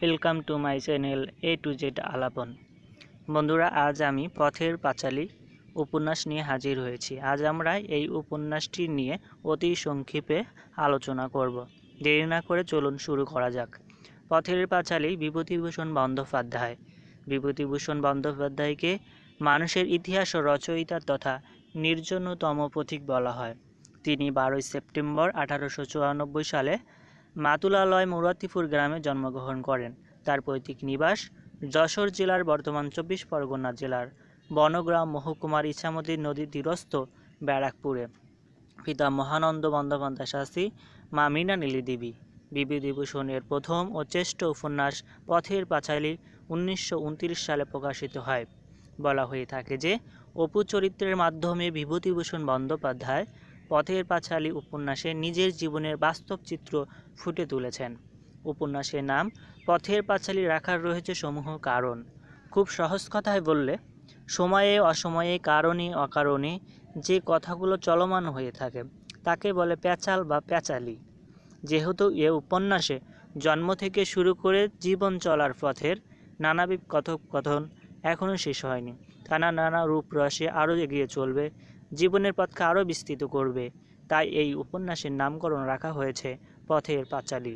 Welcome to my channel A to Z আলাপন বন্ধুরা আজ আমি পথের পাঁচালী উপন্যাস নিয়ে হাজির হয়েছি আজ আমরা এই উপন্যাসটি নিয়ে অতি সংক্ষেপে আলোচনা করব দেরি না করে চলুন শুরু করা যাক পথের পাঁচালী বিভূতিভূষণ বন্দ্যোপাধ্যায় বিভূতিভূষণ বন্দ্যোপাধ্যায়কে মানুষের ইতিহাস ও রচয়িতা তথা নির্জনতম পথিক বলা হয় তিনি বারোই সেপ্টেম্বর আঠারোশো সালে মাতুলালয় মুরাতিপুর গ্রামে জন্মগ্রহণ করেন তার পৈতৃক নিবাস যশোর জেলার বর্তমান চব্বিশ পরগনা জেলার বনগ্রাম মহকুমার ইছামতি নদীর তীরস্থ ব্যারাকপুরে পিতা মহানন্দ বন্দ্যোপাধ্যায় শাস্ত্রী মা মৃণানীলি দেবী বিভূতিভূষণের প্রথম ও চেষ্ঠ উপন্যাস পথের পাঁচালী উনিশশো সালে প্রকাশিত হয় বলা হয়ে থাকে যে অপু চরিত্রের মাধ্যমে বিভূতিভূষণ বন্দ্যোপাধ্যায় পথের পাঁচালী উপন্যাসে নিজের জীবনের বাস্তব চিত্র ফুটে তুলেছেন উপন্যাসের নাম পথের পাঁচালী রাখার রয়েছে সমূহ কারণ খুব সহজ কথায় বললে সময়ে অসময়ে কারণে অকারণে যে কথাগুলো চলমান হয়ে থাকে তাকে বলে প্যাচাল বা প্যাচালি যেহেতু এ উপন্যাসে জন্ম থেকে শুরু করে জীবন চলার পথের নানাবিধ কথোপকথন এখনও শেষ হয়নি তারা নানা রূপ রসে আরও এগিয়ে চলবে জীবনের পথকে আরও বিস্তৃত করবে তাই এই উপন্যাসের নামকরণ রাখা হয়েছে পথের পাঁচালী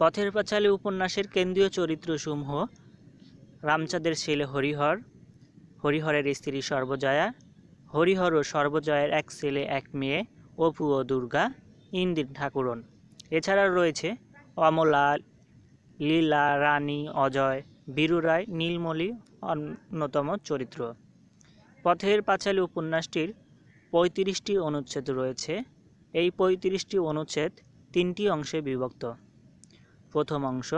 পথের পাঁচালী উপন্যাসের কেন্দ্রীয় চরিত্রসমূহ রামচাঁদের ছেলে হরিহর হরিহরের স্ত্রী সর্বজয়া হরিহর ও সর্বজয়ের এক ছেলে এক মেয়ে অপু ও দুর্গা ইন্দির ঠাকুরন এছাড়া রয়েছে অমলা লীলা রানী অজয় বীরু রায় নীলমলি অন্যতম চরিত্র পথের পাঁচালী উপন্যাসটির পঁয়ত্রিশটি অনুচ্ছেদ রয়েছে এই পঁয়ত্রিশটি অনুচ্ছেদ তিনটি অংশে বিভক্ত প্রথম অংশ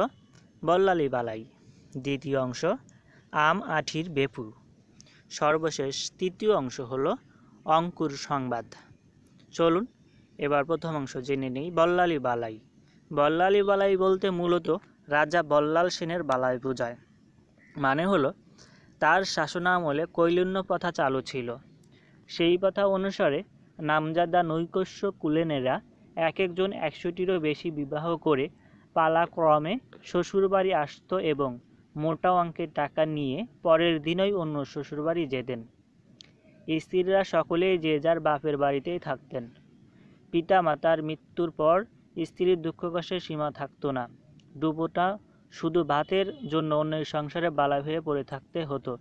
বল্লালি বালাই দ্বিতীয় অংশ আম আঠির বেপু সর্বশেষ তৃতীয় অংশ হল অঙ্কুর সংবাদ চলুন এবার প্রথম অংশ জেনে নেই বল্লালি বালাই বল্লালি বালাই বলতে মূলত রাজা বল্লাল সেনের বালাই বোঝায় মানে হলো তার শাসনামলে কৈলুণ্য প্রথা চালু ছিল সেই প্রথা অনুসারে নামজাদা নৈকস্য কুলেনেরা এক একজন একশোটিরও বেশি বিবাহ করে পালাক্রমে শ্বশুরবাড়ি আসত এবং মোটা অঙ্কের টাকা নিয়ে পরের দিনই অন্য শ্বশুরবাড়ি যেতেন স্ত্রীরা সকলেই যে যার বাপের বাড়িতেই থাকতেন পিতা মাতার মৃত্যুর পর স্ত্রীর দুঃখ কষ্টের সীমা থাকতো না ডুবোটা শুধু ভাতের জন্য অন্যের সংসারে বালাই হয়ে পড়ে থাকতে হতো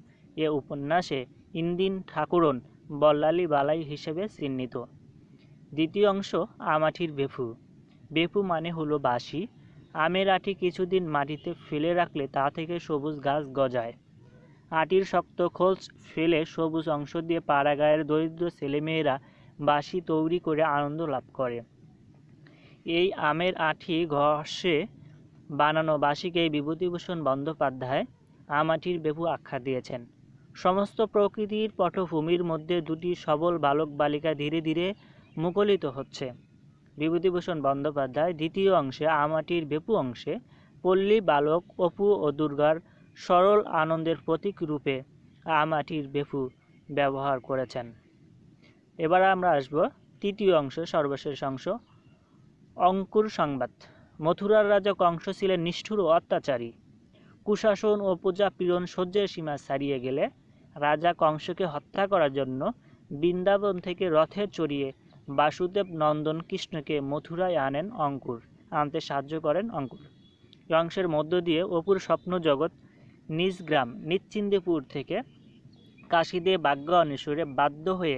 এ উপন্যাসে ইন্দিন ঠাকুরন বল্লালি বালাই হিসেবে চিহ্নিত দ্বিতীয় অংশ আমাঠির বেফু বেফু মানে হলো বাসি আমের আটি কিছুদিন মাটিতে ফেলে রাখলে তা থেকে সবুজ গাছ গজায় আটির শক্ত খোলস ফেলে সবুজ অংশ দিয়ে পাড়াগাঁয়ের দরিদ্র ছেলেমেয়েরা বাসি তৈরি করে আনন্দ লাভ করে এই আমের আঠি ঘষে বানানো এই বিভূতিভূষণ বন্দ্যোপাধ্যায় আমাটির বেবু আখ্যা দিয়েছেন সমস্ত প্রকৃতির পটভূমির মধ্যে দুটি সবল বালক বালিকা ধীরে ধীরে মুকলিত হচ্ছে বিভূতিভূষণ বন্দ্যোপাধ্যায় দ্বিতীয় অংশে আমাটির বেপু অংশে পল্লী বালক অপু ও দুর্গার সরল আনন্দের প্রতীক রূপে আমাটির বেপু ব্যবহার করেছেন এবার আমরা আসব তৃতীয় অংশ সর্বশেষ অংশ অঙ্কুর সংবাদ মথুরার রাজা কংস ছিলেন নিষ্ঠুর ও অত্যাচারী কুশাসন ও পূজা পীড়ন সহ্যের সীমা ছাড়িয়ে গেলে রাজা কংসকে হত্যা করার জন্য বৃন্দাবন থেকে রথে চড়িয়ে বাসুদেব নন্দন কৃষ্ণকে মথুরায় আনেন অঙ্কুর আনতে সাহায্য করেন অঙ্কুর কংসের মধ্য দিয়ে অপুর স্বপ্ন জগৎ নিজ গ্রাম নিশ্চিন্দিপুর থেকে কাশিদে বাগ্য অনুসরে বাধ্য হয়ে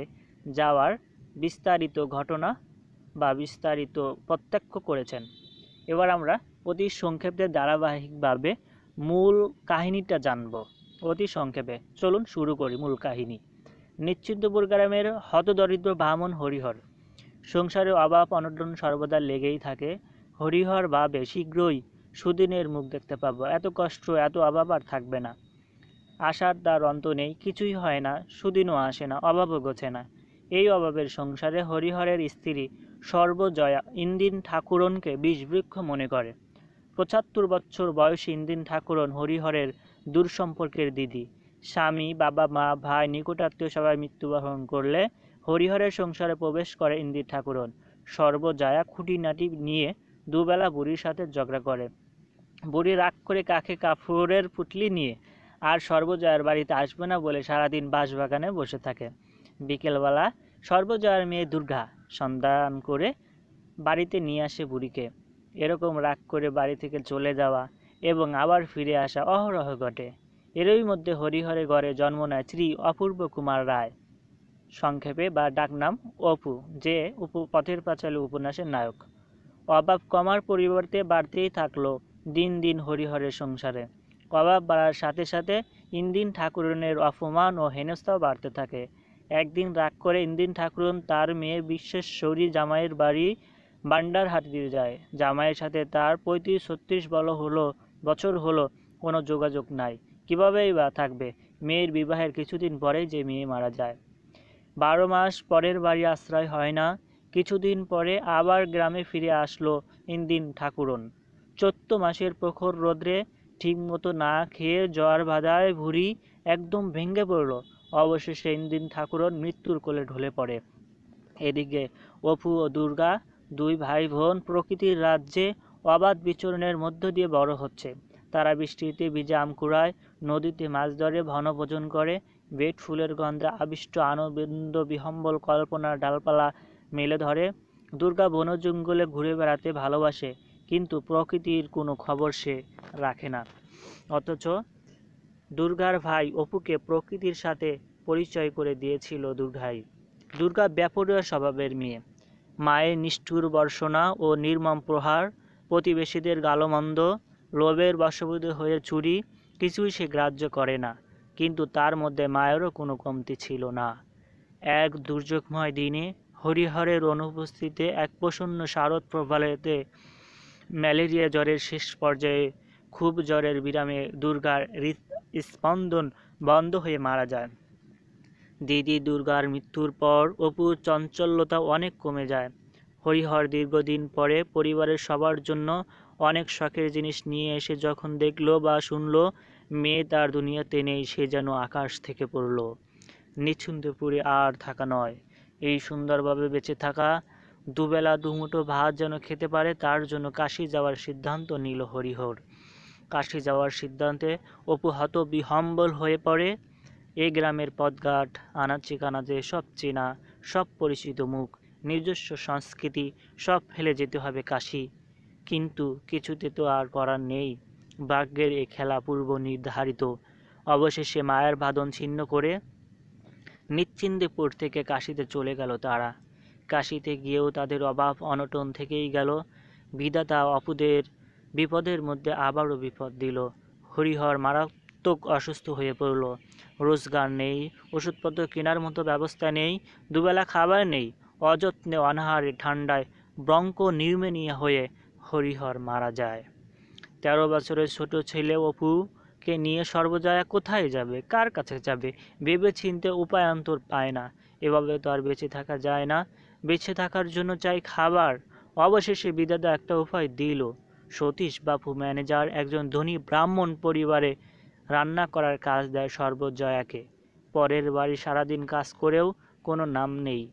যাওয়ার বিস্তারিত ঘটনা বা বিস্তারিত প্রত্যক্ষ করেছেন এবার আমরা অতি সংক্ষেপে ধারাবাহিকভাবে মূল কাহিনীটা জানব অতি সংক্ষেপে চলুন শুরু করি মূল কাহিনী নিশ্চিন্তপুর গ্রামের হতদরিদ্র ব্রাহ্মণ হরিহর সংসারে অভাব অনটন সর্বদা লেগেই থাকে হরিহর ভাবে শীঘ্রই সুদিনের মুখ দেখতে পাবো এত কষ্ট এত অভাব আর থাকবে না আশার তার অন্ত নেই কিছুই হয় না সুদিনও আসে না অভাবও গোছে না এই অভাবের সংসারে হরিহরের স্ত্রী সর্বজয়া ইন্দিন ঠাকুরনকে বিষবৃক্ষ মনে করে পঁচাত্তর বছর বয়সী ইন্দিন ঠাকুরন হরিহরের দূর সম্পর্কের দিদি স্বামী বাবা মা ভাই নিকটাত্মীয় সবাই মৃত্যুবরণ করলে হরিহরের সংসারে প্রবেশ করে ইন্দির ঠাকুরন সর্বজয়া খুঁটিনাটি নিয়ে দুবেলা বুড়ির সাথে ঝগড়া করে বুড়ি রাগ করে কাকে কাপড়ের পুটলি নিয়ে আর সর্বজয়ার বাড়িতে আসবে না বলে সারাদিন বাঁশবাগানে বসে থাকে বিকেলবেলা সর্বজয়ার মেয়ে দুর্গা সন্ধান করে বাড়িতে নিয়ে আসে বুড়িকে এরকম রাগ করে বাড়ি থেকে চলে যাওয়া এবং আবার ফিরে আসা অহরহ ঘটে এরই মধ্যে হরিহরে ঘরে জন্ম নেয় শ্রী অপূর্ব কুমার রায় সংক্ষেপে বা ডাকনাম অপু যে উপু পথের পাঁচালী উপন্যাসের নায়ক অভাব কমার পরিবর্তে বাড়তেই থাকলো দিন দিন হরিহরের সংসারে অভাব বাড়ার সাথে সাথে ইন্দিন ঠাকুরনের অপমান ও হেনস্থাও বাড়তে থাকে একদিন রাগ করে ইন্দিন ঠাকুরন তার মেয়ে বিশ্বেশ্বরী জামাইয়ের বাড়ি বান্ডার দিয়ে যায় জামাইয়ের সাথে তার পঁয়ত্রিশ ছত্রিশ বলো হলো বছর হলো কোনো যোগাযোগ নাই কীভাবেই বা থাকবে মেয়ের বিবাহের কিছুদিন পরে যে মেয়ে মারা যায় বারো মাস পরের বাড়ি আশ্রয় হয় না কিছুদিন পরে আবার গ্রামে ফিরে আসলো ইন্দিন ঠাকুরন চোদ্দ মাসের প্রখর রোদ্রে ঠিকমতো না খেয়ে জ্বর বাধায় ভুঁড়ি একদম ভেঙে পড়ল অবশেষে ইন্দিন ঠাকুরন মৃত্যুর কোলে ঢলে পড়ে এদিকে অপু ও দুর্গা দুই ভাই বোন প্রকৃতির রাজ্যে অবাধ বিচরণের মধ্য দিয়ে বড় হচ্ছে তারা বৃষ্টিতে ভিজে আম কুড়ায় নদীতে মাছ ধরে ভনভোজন করে বেট ফুলের গন্ধে আবিষ্ট আনন্দ বিহম্বল কল্পনার ডালপালা মেলে ধরে দুর্গা বন জঙ্গলে ঘুরে বেড়াতে ভালোবাসে কিন্তু প্রকৃতির কোনো খবর সে রাখে না অথচ দুর্গার ভাই অপুকে প্রকৃতির সাথে পরিচয় করে দিয়েছিল দুর্গাই দুর্গা ব্যাপরীয় স্বভাবের মেয়ে মায়ের নিষ্ঠুর বর্ষণা ও নির্মম প্রহার প্রতিবেশীদের গালমন্দ লোভের বশবুদ হয়ে চুরি কিছুই সে গ্রাহ্য করে না কিন্তু তার মধ্যে মায়েরও কোনো কমতি ছিল না এক দুর্যোগময় দিনে হরিহরের অনুপস্থিতিতে এক প্রসন্ন শারদ প্রবালেতে ম্যালেরিয়া জ্বরের শেষ পর্যায়ে খুব জ্বরের বিরামে দুর্গার স্পন্দন বন্ধ হয়ে মারা যায় দিদি দুর্গার মৃত্যুর পর অপুর চঞ্চল্যতা অনেক কমে যায় হরিহর দীর্ঘদিন পরে পরিবারের সবার জন্য অনেক শখের জিনিস নিয়ে এসে যখন দেখলো বা শুনলো মেয়ে তার দুনিয়াতে নেই সে যেন আকাশ থেকে পড়ল নিচ্ছুন্দপুরে আর থাকা নয় এই সুন্দরভাবে বেঁচে থাকা দুবেলা দুমুঠো ভাত যেন খেতে পারে তার জন্য কাশি যাওয়ার সিদ্ধান্ত নিল হরিহর কাশি যাওয়ার সিদ্ধান্তে অপুহাত বিহম্বল হয়ে পড়ে এ গ্রামের পদঘাট আনাচে কানাচে সব চেনা সব পরিচিত মুখ নিজস্ব সংস্কৃতি সব ফেলে যেতে হবে কাশি কিন্তু কিছুতে তো আর করার নেই বাঘ্যের এ খেলা পূর্ব নির্ধারিত অবশেষে মায়ের বাঁধন ছিন্ন করে নিশ্চিন্দেপুর থেকে কাশিতে চলে গেল তারা কাশিতে গিয়েও তাদের অভাব অনটন থেকেই গেল বিধাতা অপুদের বিপদের মধ্যে আবারও বিপদ দিল হরিহর মারাত্মক অসুস্থ হয়ে পড়ল রোজগার নেই ওষুধপত্র কেনার মতো ব্যবস্থা নেই দুবেলা খাবার নেই অযত্নে অনাহারে ঠান্ডায় ব্রঙ্ক নিউমেনিয়া হয়ে হরিহর মারা যায় তেরো বছরের ছোট ছেলে অপুকে নিয়ে সর্বজয়া কোথায় যাবে কার কাছে যাবে ভেবে চিনতে উপায়ান্তর পায় না এভাবে তো আর বেঁচে থাকা যায় না বেঁচে থাকার জন্য চাই খাবার অবশেষে বিদাদা একটা উপায় দিল সতীশ বাপু ম্যানেজার একজন ধনী ব্রাহ্মণ পরিবারে রান্না করার কাজ দেয় সর্বজয়াকে পরের বাড়ি সারাদিন কাজ করেও কোনো নাম নেই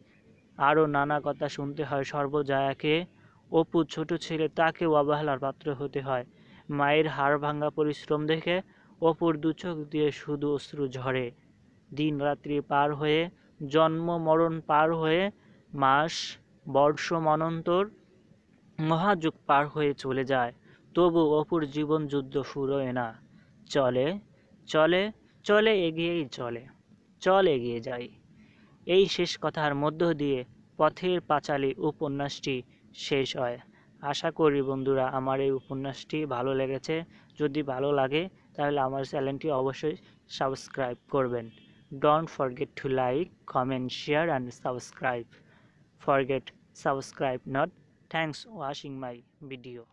আরও নানা কথা শুনতে হয় সর্বজয়াকে অপু ছোট ছেলে তাকেও অবহেলার পাত্র হতে হয় মায়ের হাড় ভাঙ্গা পরিশ্রম দেখে অপুর দুচোখ দিয়ে শুধু অশ্রু ঝরে দিন রাত্রি পার হয়ে জন্ম মরণ পার হয়ে মাস মনন্তর মহাযুগ পার হয়ে চলে যায় তবু অপুর জীবন যুদ্ধ ফুরোয় না চলে চলে চলে এগিয়েই চলে চল এগিয়ে যাই এই শেষ কথার মধ্য দিয়ে পথের পাঁচালী উপন্যাসটি শেষ হয় আশা করি বন্ধুরা আমার এই উপন্যাসটি ভালো লেগেছে যদি ভালো লাগে তাহলে আমার চ্যানেলটি অবশ্যই সাবস্ক্রাইব করবেন don't forget to like comment share and subscribe forget subscribe not Thanks watching my video.